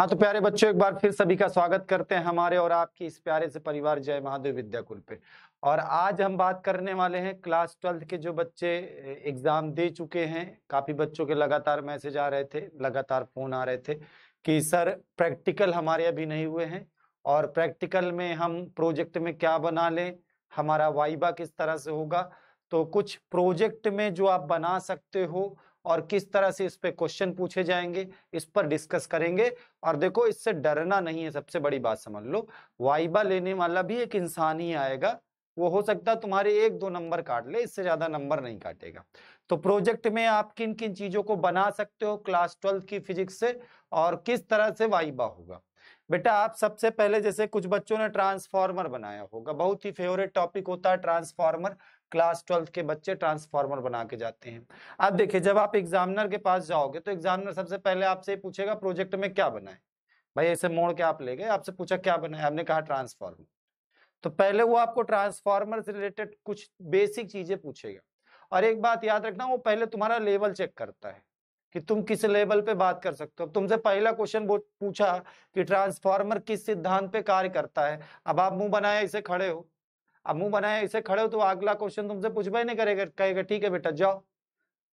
हाँ तो प्यारे बच्चों एक बार फिर सभी का स्वागत करते हैं हमारे और आपकी इस प्यारे से परिवार जय महादेव विद्याकुल पे और आज हम बात करने वाले हैं क्लास ट्वेल्थ के जो बच्चे एग्जाम दे चुके हैं काफी बच्चों के लगातार मैसेज आ रहे थे लगातार फोन आ रहे थे कि सर प्रैक्टिकल हमारे अभी नहीं हुए हैं और प्रैक्टिकल में हम प्रोजेक्ट में क्या बना लें हमारा वाइबा किस तरह से होगा तो कुछ प्रोजेक्ट में जो आप बना सकते हो और किस तरह से इस पर क्वेश्चन पूछे जाएंगे इस पर डिस्कस करेंगे और देखो इससे डरना नहीं है सबसे बड़ी बात समझ लो वाइबा लेने वाला भी एक इंसान ही आएगा वो हो सकता है तुम्हारे एक दो नंबर काट ले इससे ज्यादा नंबर नहीं काटेगा तो प्रोजेक्ट में आप किन किन चीजों को बना सकते हो क्लास ट्वेल्थ की फिजिक्स से और किस तरह से वाइबा होगा बेटा आप सबसे पहले जैसे कुछ बच्चों ने ट्रांसफार्मर बनाया होगा बहुत ही फेवरेट टॉपिक होता है ट्रांसफार्मर क्लास ट्वेल्थ के बच्चे ट्रांसफार्मर बना के जाते हैं अब देखिए जब आप एग्जामिनर के पास जाओगे तो एग्जामिनर सबसे पहले आपसे पूछेगा प्रोजेक्ट में क्या बनाए भाई ऐसे मोड़ के आप ले गए आपसे पूछा क्या बनाए आपने कहा ट्रांसफार्मर तो पहले वो आपको ट्रांसफार्मर से रिलेटेड कुछ बेसिक चीजें पूछेगा और एक बात याद रखना वो पहले तुम्हारा लेवल चेक करता है कि तुम किस लेवल पे बात कर सकते हो तुमसे पहला क्वेश्चन पूछा कि ट्रांसफार्मर किस सिद्धांत पे कार्य करता है अब आप मुंह बनाए इसे खड़े हो अब मुंह बनाए इसे खड़े हो तो अगला क्वेश्चन तुमसे पूछ भाई नहीं करेगा कहेगा ठीक है बेटा जाओ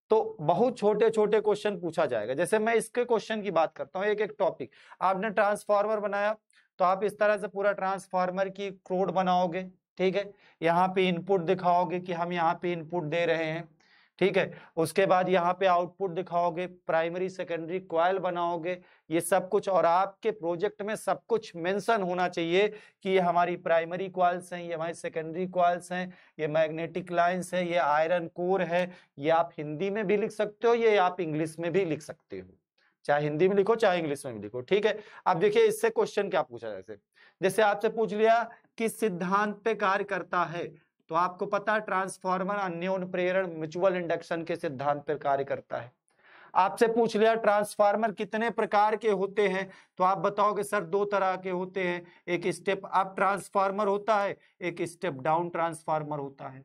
तो बहुत छोटे छोटे क्वेश्चन पूछा जाएगा जैसे मैं इसके क्वेश्चन की बात करता हूँ एक एक टॉपिक आपने ट्रांसफार्मर बनाया तो आप इस तरह से पूरा ट्रांसफार्मर की क्रोड बनाओगे ठीक है यहाँ पे इनपुट दिखाओगे कि हम यहाँ पे इनपुट दे रहे हैं ठीक है उसके बाद यहाँ पे आउटपुट दिखाओगे प्राइमरी सेकेंडरी क्वाइल बनाओगे ये सब कुछ और आपके प्रोजेक्ट में सब कुछ मेंशन होना चाहिए कि ये हमारी प्राइमरी क्वाइल्स हैं ये हमारी सेकेंडरी क्वाइल्स हैं ये मैग्नेटिक लाइंस है ये आयरन कोर है ये आप हिंदी में भी लिख सकते हो ये आप इंग्लिश में भी लिख सकते हो चाहे हिंदी में लिखो चाहे इंग्लिश में भी लिखो ठीक है अब देखिए इससे क्वेश्चन क्या पूछा जैसे जैसे आपसे पूछ लिया कि सिद्धांत पे कार्य करता है तो आपको पता है ट्रांसफार्मर अन्योन प्रेरण म्यूचुअल इंडक्शन के सिद्धांत पर कार्य करता है आपसे पूछ लिया ट्रांसफार्मर कितने प्रकार के होते हैं तो आप बताओगे सर दो तरह के होते हैं एक स्टेप अप ट्रांसफार्मर होता है एक स्टेप डाउन ट्रांसफार्मर होता है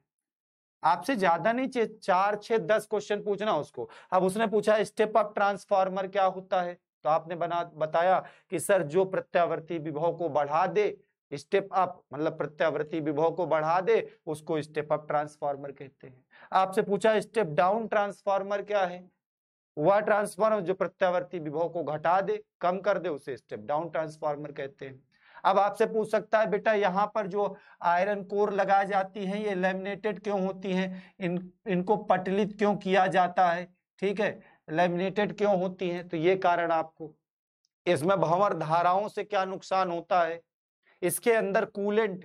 आपसे ज्यादा नहीं चाहिए चार छह दस क्वेश्चन पूछना उसको अब उसने पूछा स्टेप अप ट्रांसफार्मर क्या होता है तो आपने बना बताया कि सर जो प्रत्यावर्ती विभव को बढ़ा दे स्टेप अप मतलब प्रत्यावृत्ति विभव को बढ़ा दे उसको स्टेप अप ट्रांसफार्मर कहते हैं आपसे पूछा स्टेप डाउन ट्रांसफार्मर क्या है वह ट्रांसफार्मर जो प्रत्यावर्ती विभव को घटा दे कम कर दे उसे स्टेप डाउन ट्रांसफार्मर कहते हैं अब आपसे पूछ सकता है बेटा यहाँ पर जो आयरन कोर लगाई जाती है ये लेमिनेटेड क्यों होती है इन इनको पटलित क्यों किया जाता है ठीक है लेमिनेटेड क्यों होती है तो ये कारण आपको इसमें भंवर धाराओं से क्या नुकसान होता है इसके अंदर कूलेंट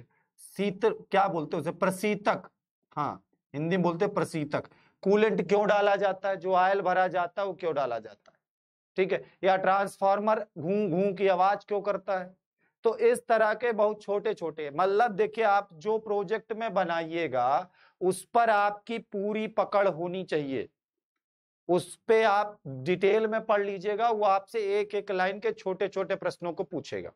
शीत क्या बोलते हैं उसे प्रशीतक हाँ हिंदी बोलते प्रसीतक कूलेंट क्यों डाला जाता है जो आयल भरा जाता है वो क्यों डाला जाता है ठीक है या ट्रांसफार्मर घूं घूं की आवाज क्यों करता है तो इस तरह के बहुत छोटे छोटे मतलब देखिए आप जो प्रोजेक्ट में बनाइएगा उस पर आपकी पूरी पकड़ होनी चाहिए उस पर आप डिटेल में पढ़ लीजिएगा वो आपसे एक एक लाइन के छोटे छोटे प्रश्नों को पूछेगा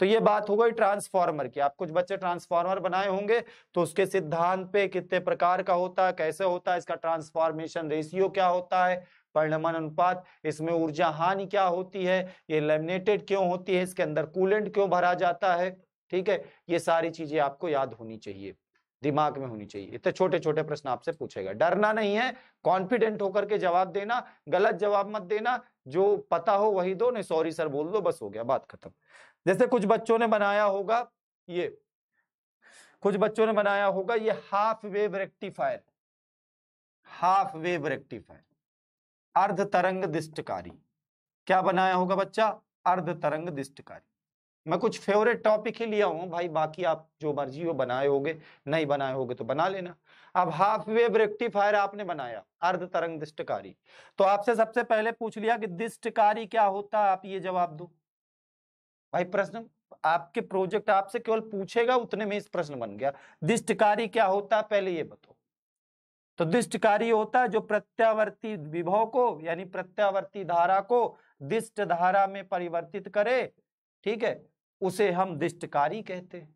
तो ये बात हो गई ट्रांसफार्मर की आप कुछ बच्चे ट्रांसफार्मर बनाए होंगे तो उसके सिद्धांत पे कितने प्रकार का होता है कैसे होता है इसका ट्रांसफॉर्मेशन रेशियो क्या होता है परिणमन अनुपात इसमें ऊर्जा हानि क्या होती है ये लेमिनेटेड क्यों होती है इसके अंदर कूलेंट क्यों भरा जाता है ठीक है ये सारी चीजें आपको याद होनी चाहिए दिमाग में होनी चाहिए इतने छोटे छोटे प्रश्न आपसे पूछेगा डरना नहीं है कॉन्फिडेंट होकर के जवाब देना गलत जवाब मत देना जो पता हो वही दो नहीं सॉरी सर बोल दो बस हो गया बात खत्म जैसे कुछ बच्चों ने बनाया होगा ये कुछ बच्चों ने बनाया होगा ये half wave rectifier half wave rectifier अर्ध तरंग दिष्टकारी क्या बनाया होगा बच्चा अर्ध तरंग दिष्टकारी मैं कुछ फेवरेट टॉपिक ही लिया हूं भाई बाकी आप जो मर्जी हो बनाए होगे नहीं बनाए होगे तो बना लेना अब हाफ वेव रेक्टिफायर आपने बनाया अर्ध तरंग दिष्टकारी तो आपसे सबसे पहले पूछ लिया कि दिष्टकारी क्या होता है आप ये जवाब दो भाई प्रश्न आपके प्रोजेक्ट आपसे केवल पूछेगा उतने में इस प्रश्न बन गया दिष्टकारी क्या होता है पहले ये बताओ तो दिष्टकारी होता है जो प्रत्यावर्ती विभव को यानी प्रत्यावर्ती धारा को दिष्ट धारा में परिवर्तित करे ठीक है उसे हम दिष्टकारी कहते हैं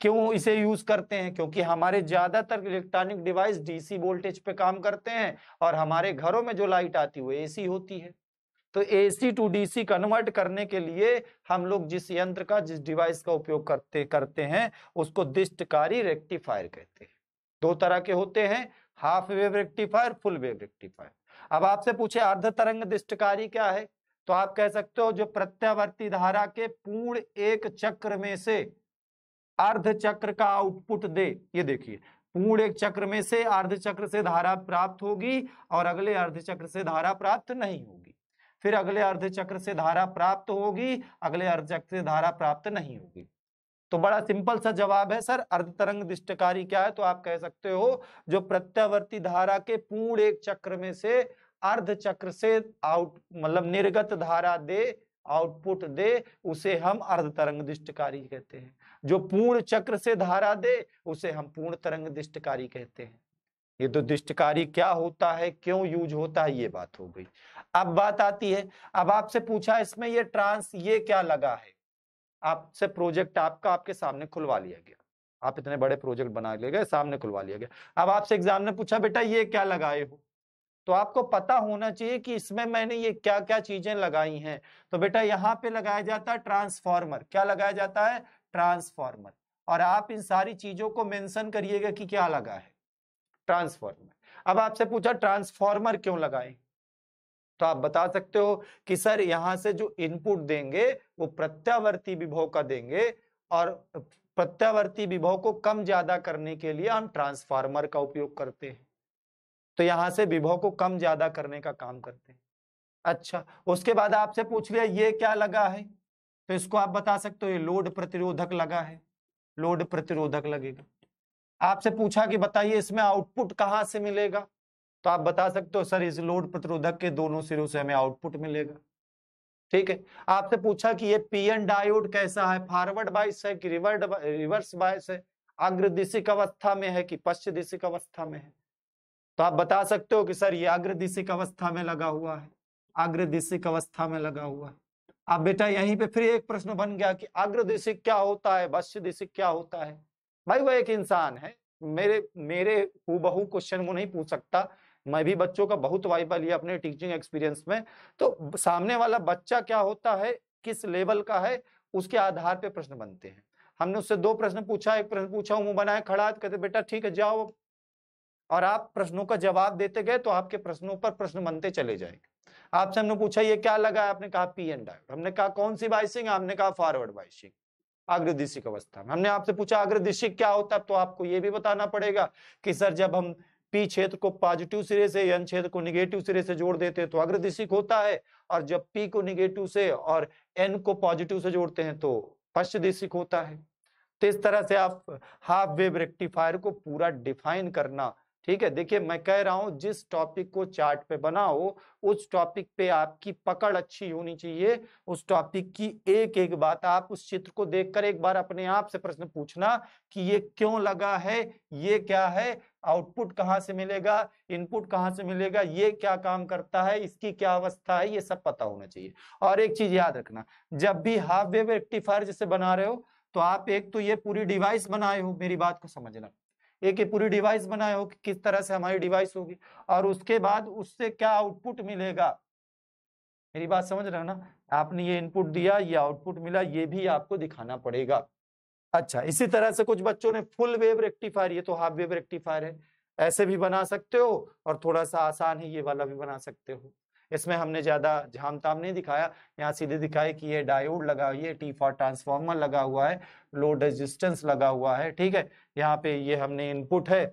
क्यों इसे यूज करते हैं क्योंकि हमारे ज्यादातर इलेक्ट्रॉनिक डिवाइस डीसी वोल्टेज पे काम करते हैं और हमारे घरों में जो लाइट आती है वो एसी होती है तो एसी टू डीसी कन्वर्ट करने के लिए हम लोग जिस यंत्र का जिस डिवाइस का उपयोग करते करते हैं उसको दिष्टकारी रेक्टिफायर कहते हैं दो तरह के होते हैं half wave rectifier full wave rectifier अब आपसे पूछे अर्ध तरंग दिष्टकारी क्या है तो आप कह सकते हो जो प्रत्यावर्ती धारा के पूर्ण एक चक्र में से अर्ध चक्र का आउटपुट दे ये देखिए पूर्ण एक चक्र में से अर्ध चक्र से धारा प्राप्त होगी और अगले अर्ध चक्र से धारा प्राप्त नहीं होगी फिर अगले अर्धचक्र से धारा प्राप्त होगी अगले अर्धचक्र से धारा प्राप्त नहीं होगी तो बड़ा सिंपल सा जवाब है सर अर्ध तरंग दृष्टकारी क्या है तो आप कह सकते हो जो प्रत्यावर्ती धारा के पूर्ण एक चक्र में से अर्ध चक्र से आउट मतलब निर्गत धारा दे आउटपुट दे उसे हम अर्ध तरंग दृष्टकारी कहते हैं जो पूर्ण चक्र से धारा दे उसे हम पूर्ण तरंग दृष्टकारी कहते हैं ये तो दुष्टकारी क्या होता है क्यों यूज होता है ये बात हो गई अब बात आती है अब आपसे पूछा इसमें ये ट्रांस ये क्या लगा है आपसे प्रोजेक्ट आपका आपके सामने खुलवा लिया गया आप इतने बड़े प्रोजेक्ट बना ले गए सामने खुलवा लिया गया अब आपसे एग्जाम ने पूछा बेटा ये क्या लगाए हो तो आपको पता होना चाहिए कि इसमें मैंने ये क्या क्या चीजें लगाई हैं तो बेटा यहाँ पे लगाया जाता है ट्रांसफॉर्मर क्या लगाया जाता है ट्रांसफॉर्मर और आप इन सारी चीजों को मेंशन करिएगा कि क्या लगा है ट्रांसफॉर्मर अब आपसे पूछा ट्रांसफॉर्मर क्यों लगाए तो आप बता सकते हो कि सर यहां से जो इनपुट देंगे वो प्रत्यावर्ती विभव का देंगे और प्रत्यावर्ती विभव को कम ज्यादा करने के लिए हम ट्रांसफार्मर का उपयोग करते हैं तो यहां से विभव को कम ज्यादा करने का काम करते हैं अच्छा उसके बाद आपसे पूछ लिया ये क्या लगा है तो इसको आप बता सकते हो ये लोड प्रतिरोधक लगा है लोड प्रतिरोधक लगेगा आपसे पूछा कि बताइए इसमें आउटपुट कहां से मिलेगा तो आप बता सकते हो सर इस लोड प्रतिरोधक के दोनों सिरों से हमें आउटपुट मिलेगा ठीक है आपसे पूछा कि ये पीएन डायोड कैसा है फॉरवर्ड बाइस है कि रिवर्ड रिवर्स बाइस है अग्रदिशिक अवस्था में है कि पश्च दिशिक अवस्था में है तो आप बता सकते हो कि सर ये अग्रदिशिक अवस्था में लगा हुआ है अग्रदिशिक अवस्था में लगा हुआ है अब बेटा यहीं पे फिर एक प्रश्न बन गया कि अग्रदिशिक क्या होता है पश्च दिशिक क्या होता है भाई वह एक इंसान है मेरे मेरे हु क्वेश्चन वो नहीं पूछ सकता मैं भी बच्चों का बहुत वाइबा लिया अपने टीचिंग एक्सपीरियंस में तो सामने वाला बच्चा क्या होता है किस लेवल का है उसके आधार पे प्रश्न बनते हैं हमने उससे दो प्रश्न पूछा एक प्रश्न पूछा मुंह बनाए खड़ा कहते बेटा ठीक है जाओ और आप प्रश्नों का जवाब देते गए तो आपके प्रश्नों पर प्रश्न बनते चले जाएंगे आपसे हमने पूछा ये क्या लगा आपने कहा पी एन डायोड हमने कहा कौन सी बाइसिंग आपने कहा फॉरवर्ड बाइसिंग अग्रदिशिक अवस्था में हमने आपसे पूछा अग्रदिशिक क्या होता है तो आपको यह भी बताना पड़ेगा कि सर जब हम पी क्षेत्र को पॉजिटिव सिरे से एन क्षेत्र को निगेटिव सिरे से जोड़ देते हैं तो अग्रदिशिक होता है और जब पी को निगेटिव से और एन को पॉजिटिव से जोड़ते हैं तो पश्चिदिशिक होता है तो इस तरह से आप हाफ वेव रेक्टिफायर को पूरा डिफाइन करना ठीक है देखिए मैं कह रहा हूं जिस टॉपिक को चार्ट पे बनाओ उस टॉपिक पे आपकी पकड़ अच्छी होनी चाहिए उस टॉपिक की एक एक बात आप उस चित्र को देखकर एक बार अपने आप से प्रश्न पूछना कि ये क्यों लगा है ये क्या है आउटपुट कहाँ से मिलेगा इनपुट कहाँ से मिलेगा ये क्या काम करता है इसकी क्या अवस्था है ये सब पता होना चाहिए और एक चीज याद रखना जब भी हाफ वेव एक्टिफायर जैसे बना रहे हो तो आप एक तो ये पूरी डिवाइस बनाए हो मेरी बात को समझना एक पूरी डिवाइस बनाए हो कि किस तरह से हमारी डिवाइस होगी और उसके बाद उससे क्या आउटपुट मिलेगा मेरी बात समझ रहे हो ना आपने ये इनपुट दिया ये आउटपुट मिला ये भी आपको दिखाना पड़ेगा अच्छा इसी तरह से कुछ बच्चों ने फुल वेव रेक्टिफायर ये तो हाफ वेव रेक्टिफायर है ऐसे भी बना सकते हो और थोड़ा सा आसान है ये वाला भी बना सकते हो इसमें हमने ज्यादा झाम ताम नहीं दिखाया यहाँ सीधे दिखाए कि ये डायोड लगा हुई है टी फॉर ट्रांसफॉर्मर लगा हुआ है लोड रेजिस्टेंस लगा हुआ है ठीक है यहाँ पे ये हमने इनपुट है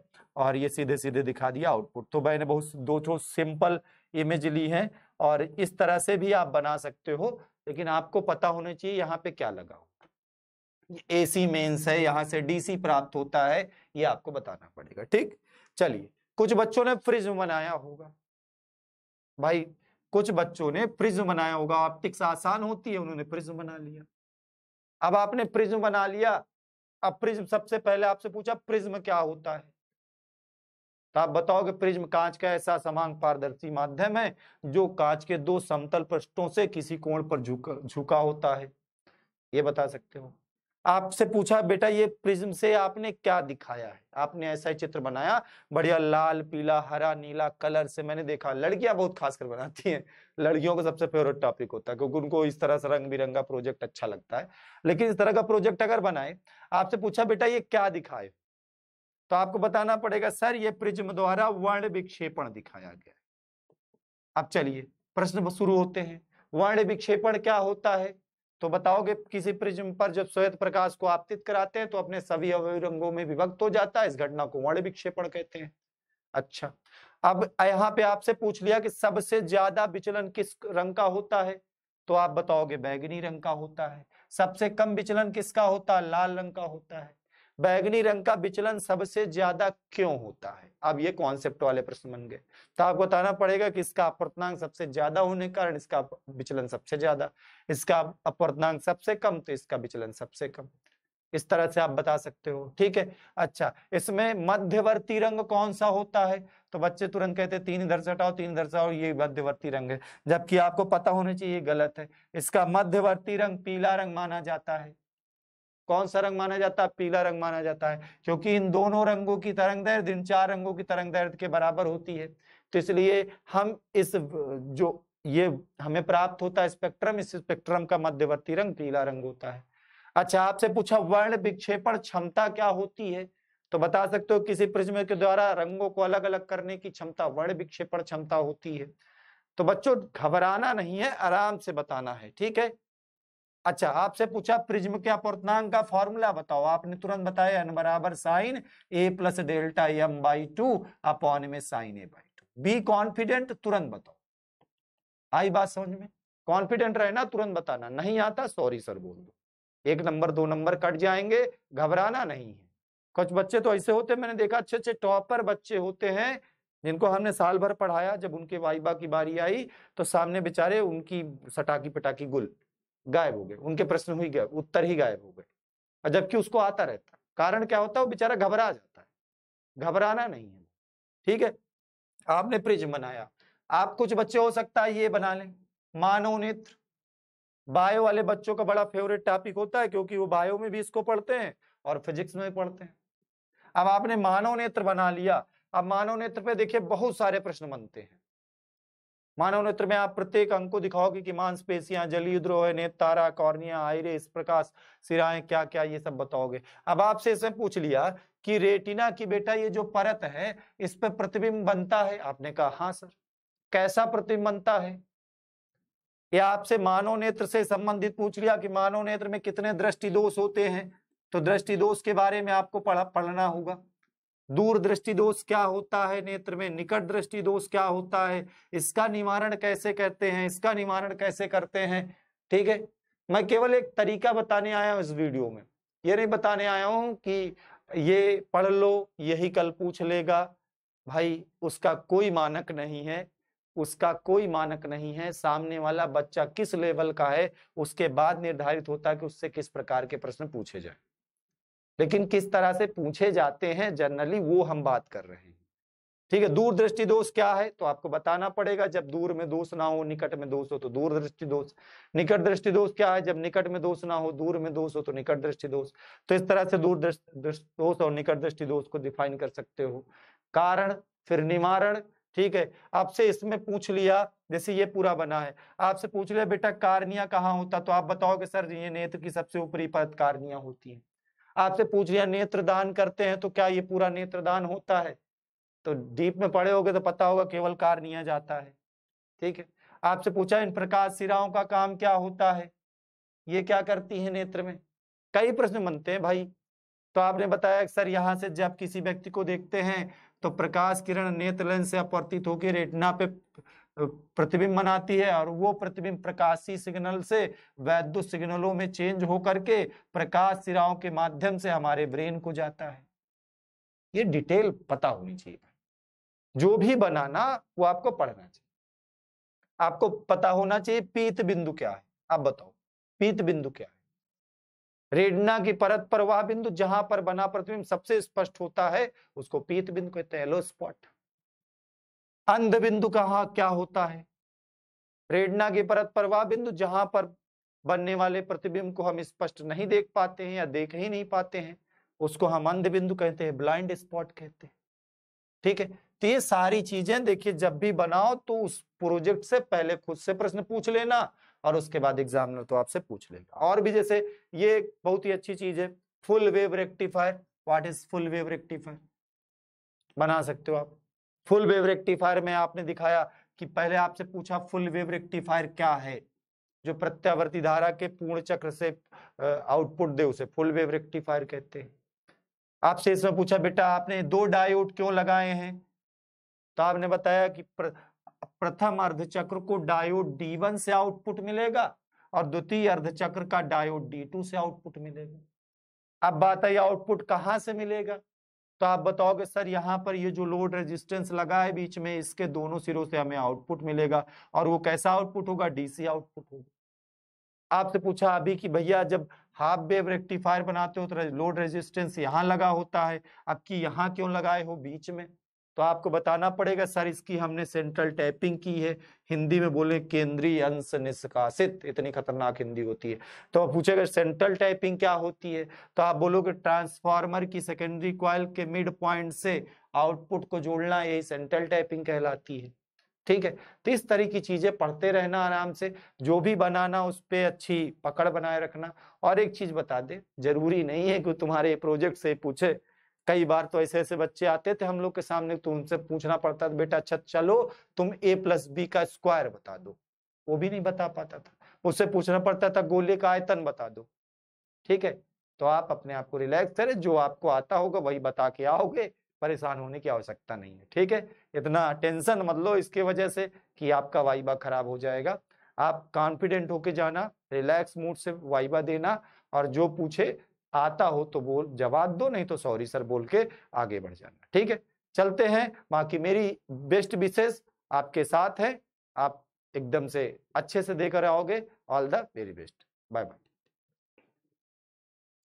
और ये सीधे सीधे दिखा दिया आउटपुट तो मैंने बहुत दो ठो सिंपल इमेज ली है और इस तरह से भी आप बना सकते हो लेकिन आपको पता होना चाहिए यहाँ पे क्या लगा हो ए सी मेन्स है यहाँ से डीसी प्राप्त होता है ये आपको बताना पड़ेगा ठीक चलिए कुछ बच्चों ने फ्रिज बनाया होगा भाई कुछ बच्चों ने प्रिज्म बनाया होगा ऑप्टिक्स आसान होती है उन्होंने प्रिज्म बना लिया अब आपने प्रिज्म बना लिया अब प्रिज्म सबसे पहले आपसे पूछा प्रिज्म क्या होता है तो आप बताओगे प्रिज्म कांच का ऐसा समांग पारदर्शी माध्यम है जो कांच के दो समतल पृष्ठों से किसी कोण पर झुका झुका होता है ये बता सकते हो आपसे पूछा बेटा ये प्रिज्म से आपने क्या दिखाया है आपने ऐसा ही चित्र बनाया बढ़िया लाल पीला हरा नीला कलर से मैंने देखा लड़कियां बहुत खास कर बनाती हैं लड़कियों का सबसे फेवरेट टॉपिक होता है क्योंकि उनको इस तरह से रंग बिरंगा प्रोजेक्ट अच्छा लगता है लेकिन इस तरह का प्रोजेक्ट अगर बनाए आपसे पूछा बेटा ये क्या दिखाए तो आपको बताना पड़ेगा सर ये प्रिज्म द्वारा वर्ण विक्षेपण दिखाया गया अब चलिए प्रश्न शुरू होते हैं वर्ण विक्षेपण क्या होता है तो बताओगे किसी प्रिज्म पर जब श्वेत प्रकाश को आपतित कराते हैं तो अपने सभी रंगों में विभक्त हो जाता है इस घटना को वर्ण विक्षेपण कहते हैं अच्छा अब यहाँ पे आपसे पूछ लिया कि सबसे ज्यादा विचलन किस रंग का होता है तो आप बताओगे बैगनी रंग का होता है सबसे कम विचलन किसका होता है लाल रंग का होता है बैगनी रंग का विचलन सबसे ज्यादा क्यों होता है अब ये कॉन्सेप्ट वाले प्रश्न बन गए तो आपको बताना पड़ेगा कि इसका अपवर्तनांक सबसे ज्यादा होने के कारण इसका विचलन सबसे ज्यादा इसका अपवर्तनांक सबसे कम तो इसका विचलन सबसे कम इस तरह से आप बता सकते हो ठीक है अच्छा इसमें मध्यवर्ती रंग कौन सा होता है तो बच्चे तुरंत कहते हैं तीन इधर से हटाओ तीन इधर से हटाओ ये मध्यवर्ती रंग है जबकि आपको पता होना चाहिए गलत है इसका मध्यवर्ती रंग पीला रंग माना जाता है कौन सा रंग माना जाता है पीला रंग माना जाता है क्योंकि इन दोनों रंगों की तरंग दर्द इन चार रंगों की तरंग दर्द के बराबर होती है तो इसलिए हम इस जो ये हमें प्राप्त होता है स्पेक्ट्रम इस स्पेक्ट्रम का मध्यवर्ती रंग पीला रंग होता है अच्छा आपसे पूछा वर्ण विक्षेपण क्षमता क्या होती है तो बता सकते हो किसी प्रिज्म के द्वारा रंगों को अलग अलग करने की क्षमता वर्ण विक्षेपण क्षमता होती है तो बच्चों घबराना नहीं है आराम से बताना है ठीक है अच्छा आपसे पूछा प्रिज्म के अपवर्तनांक का फॉर्मूला बताओ आपने तुरंत बताया एन बराबर sine A plus delta m by two upon में sine A by two be confident तुरंत बताओ आई बात समझ में कॉन्फिडेंट रहना तुरंत बताना नहीं आता सॉरी सर बोल दो एक नंबर दो नंबर कट जाएंगे घबराना नहीं है कुछ बच्चे तो ऐसे होते मैंने देखा अच्छे अच्छे टॉपर बच्चे होते हैं जिनको हमने साल भर पढ़ाया जब उनके वाइबा की बारी आई तो सामने बेचारे उनकी सटाकी पटाकी गुल गायब हो गए उनके प्रश्न हुई गया उत्तर ही गायब हो गए और जबकि उसको आता रहता कारण क्या होता है वो बेचारा घबरा जाता है घबराना नहीं है ठीक है आपने प्रिज बनाया आप कुछ बच्चे हो सकता है ये बना लें मानव नेत्र बायो वाले बच्चों का बड़ा फेवरेट टॉपिक होता है क्योंकि वो बायो में भी इसको पढ़ते हैं और फिजिक्स में भी पढ़ते हैं अब आपने मानव नेत्र बना लिया अब मानव नेत्र पे देखिए बहुत सारे प्रश्न बनते हैं मानव नेत्र में आप प्रत्येक अंग को दिखाओगे कि मांसपेशियां जलीद्रोह तारा कॉर्निया आयरिस प्रकाश सिराएं क्या क्या ये सब बताओगे अब आपसे इसमें पूछ लिया कि रेटिना की बेटा ये जो परत है इस पर प्रतिबिंब बनता है आपने कहा हाँ सर कैसा प्रतिबिंब बनता है या आपसे मानव नेत्र से संबंधित पूछ लिया कि मानव नेत्र में कितने दृष्टि दोष होते हैं तो दृष्टि दोष के बारे में आपको पढ़ा पढ़ना होगा दूर दृष्टि दोष क्या होता है नेत्र में निकट दृष्टि दोष क्या होता है इसका निवारण कैसे करते हैं इसका निवारण कैसे करते हैं ठीक है मैं केवल एक तरीका बताने आया हूं इस वीडियो में ये नहीं बताने आया हूं कि ये पढ़ लो यही कल पूछ लेगा भाई उसका कोई मानक नहीं है उसका कोई मानक नहीं है सामने वाला बच्चा किस लेवल का है उसके बाद निर्धारित होता है कि उससे किस प्रकार के प्रश्न पूछे जाए लेकिन किस तरह से पूछे जाते हैं जनरली वो हम बात कर रहे हैं ठीक है दूरदृष्टि दोष क्या है तो आपको बताना पड़ेगा जब दूर में दोष ना हो निकट में दोष हो तो दूर दृष्टि दोष निकट दृष्टि दोष क्या है जब निकट में दोष ना हो दूर में दोष हो तो निकट दृष्टि दोष तो इस तरह से दूर दृष्टि दोष और निकट दृष्टि दोष को डिफाइन कर सकते हो कारण फिर निवारण ठीक है आपसे इसमें पूछ लिया जैसे ये पूरा बना है आपसे पूछ लिया बेटा कारनिया कहाँ होता तो आप बताओगे सर ये नेत्र की सबसे ऊपरी परत कारनिया होती है आपसे पूछ लिया नेत्रदान करते हैं तो क्या ये पूरा नेत्रदान होता है तो डीप में पड़े होगे तो पता होगा केवल कार निया जाता है ठीक है आपसे पूछा इन प्रकाश सिराओं का काम क्या होता है ये क्या करती है नेत्र में कई प्रश्न बनते हैं भाई तो आपने बताया सर यहाँ से जब किसी व्यक्ति को देखते हैं तो प्रकाश किरण नेत्र लेंस से अपर्तित होकर रेटना पे प्रतिबिंब बनाती है और वो प्रतिबिंब प्रकाशी सिग्नल से वैद्युत सिग्नलों में चेंज होकर के प्रकाश सिराओं के माध्यम से हमारे ब्रेन को जाता है ये डिटेल पता होनी चाहिए जो भी बनाना वो आपको पढ़ना चाहिए आपको पता होना चाहिए पीत बिंदु क्या है आप बताओ पीत बिंदु क्या है रेडना की परत पर वह बिंदु जहां पर बना प्रतिबिंब सबसे स्पष्ट होता है उसको पीत बिंदु कहते हैं येलो स्पॉट अंध बिंदु कहा क्या होता है प्रेरणा की परत प्रवाह बिंदु जहां पर बनने वाले प्रतिबिंब को हम स्पष्ट नहीं देख पाते हैं या देख ही नहीं पाते हैं उसको हम अंध बिंदु कहते हैं ब्लाइंड स्पॉट कहते हैं ठीक है तो ये सारी चीजें देखिए जब भी बनाओ तो उस प्रोजेक्ट से पहले खुद से प्रश्न पूछ लेना और उसके बाद एग्जामिनर तो आपसे पूछ लेगा और भी जैसे ये बहुत ही अच्छी चीज है full wave rectifier what is full wave rectifier बना सकते हो आप फुल वेव रेक्टिफायर में आपने दिखाया कि पहले आपसे पूछा फुल वेव रेक्टिफायर क्या है जो प्रत्यावर्ती धारा के पूर्ण चक्र से आउटपुट दे उसे फुल वेव रेक्टिफायर कहते हैं आपसे इसमें पूछा बेटा आपने दो डायोड क्यों लगाए हैं तो आपने बताया कि प्र, प्रथम अर्धचक्र को डायोड डी वन से आउटपुट मिलेगा और द्वितीय अर्धचक्र का डायोड डी टू से आउटपुट मिलेगा अब बात आई आउटपुट कहां से मिलेगा तो आप बताओगे सर यहाँ पर ये जो लोड रेजिस्टेंस लगा है बीच में इसके दोनों सिरों से हमें आउटपुट मिलेगा और वो कैसा आउटपुट होगा डीसी आउटपुट होगा आपसे पूछा अभी कि भैया जब हाफ वेव रेक्टिफायर बनाते हो तो लोड रेजिस्टेंस यहाँ लगा होता है अब की यहाँ क्यों लगाए हो बीच में तो आपको बताना पड़ेगा सर इसकी हमने सेंट्रल टैपिंग की है हिंदी में बोले केंद्रीय अंश निष्कासित इतनी खतरनाक हिंदी होती है तो आप पूछेगा सेंट्रल टैपिंग क्या होती है तो आप बोलोगे ट्रांसफार्मर की सेकेंडरी क्वाइल के मिड पॉइंट से आउटपुट को जोड़ना यही सेंट्रल टैपिंग कहलाती है ठीक है तो इस तरह की चीजें पढ़ते रहना आराम से जो भी बनाना उस पर अच्छी पकड़ बनाए रखना और एक चीज बता दे जरूरी नहीं है कि तुम्हारे प्रोजेक्ट से पूछे कई बार तो ऐसे ऐसे बच्चे आते थे हम लोग के सामने तो उनसे पूछना पड़ता था बेटा अच्छा चलो तुम ए प्लस बी का स्क्वायर बता दो वो भी नहीं बता पाता था उससे पूछना पड़ता था गोले का आयतन बता दो ठीक है तो आप अपने आप को रिलैक्स करें जो आपको आता होगा वही बता के आओगे परेशान होने की आवश्यकता नहीं है ठीक है इतना टेंशन मत लो इसके वजह से कि आपका वाइबा खराब हो जाएगा आप कॉन्फिडेंट होके जाना रिलैक्स मूड से वाइबा देना और जो पूछे आता हो तो बोल जवाब दो नहीं तो सॉरी सर बोल के आगे बढ़ जाना ठीक है चलते हैं बाकी मेरी बेस्ट विशेष आपके साथ है आप एकदम से अच्छे से देकर आओगे all the very best bye bye